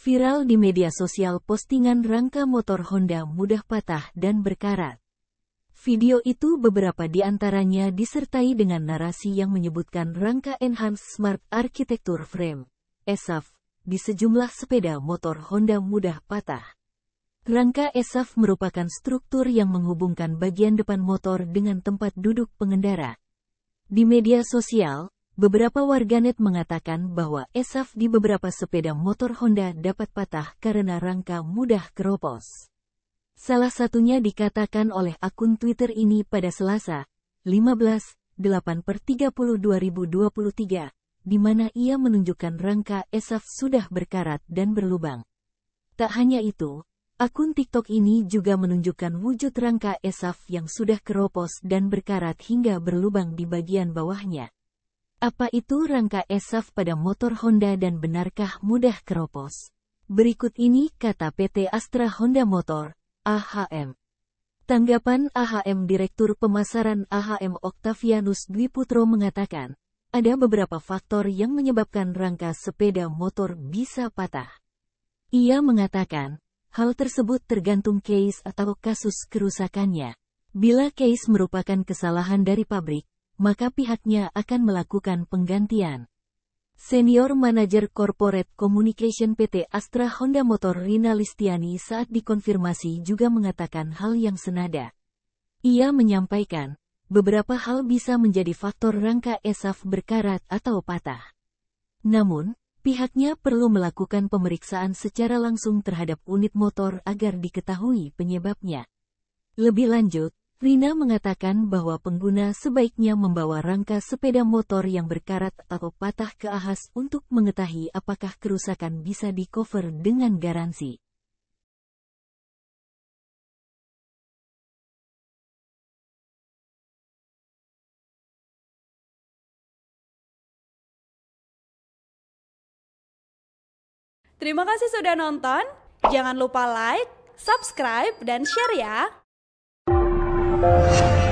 Viral di media sosial postingan rangka motor Honda mudah patah dan berkarat. Video itu beberapa di antaranya disertai dengan narasi yang menyebutkan rangka Enhanced Smart Architecture Frame, ESAF, di sejumlah sepeda motor Honda mudah patah. Rangka ESAF merupakan struktur yang menghubungkan bagian depan motor dengan tempat duduk pengendara. Di media sosial, Beberapa warganet mengatakan bahwa esaf di beberapa sepeda motor Honda dapat patah karena rangka mudah keropos. Salah satunya dikatakan oleh akun Twitter ini pada Selasa, 15, 8 per 30 2023, di mana ia menunjukkan rangka esaf sudah berkarat dan berlubang. Tak hanya itu, akun TikTok ini juga menunjukkan wujud rangka esaf yang sudah keropos dan berkarat hingga berlubang di bagian bawahnya. Apa itu rangka esaf pada motor Honda dan benarkah mudah keropos? Berikut ini kata PT Astra Honda Motor, AHM. Tanggapan AHM Direktur Pemasaran AHM Octavianus Dwi Putro mengatakan, ada beberapa faktor yang menyebabkan rangka sepeda motor bisa patah. Ia mengatakan, hal tersebut tergantung case atau kasus kerusakannya. Bila case merupakan kesalahan dari pabrik, maka pihaknya akan melakukan penggantian. Senior Manager Corporate Communication PT Astra Honda Motor Rina Listiani saat dikonfirmasi juga mengatakan hal yang senada. Ia menyampaikan, beberapa hal bisa menjadi faktor rangka esaf berkarat atau patah. Namun, pihaknya perlu melakukan pemeriksaan secara langsung terhadap unit motor agar diketahui penyebabnya. Lebih lanjut, Rina mengatakan bahwa pengguna sebaiknya membawa rangka sepeda motor yang berkarat atau patah ke ahas untuk mengetahui apakah kerusakan bisa di-cover dengan garansi. Terima kasih sudah nonton. Jangan lupa like, subscribe, dan share ya. Thank you.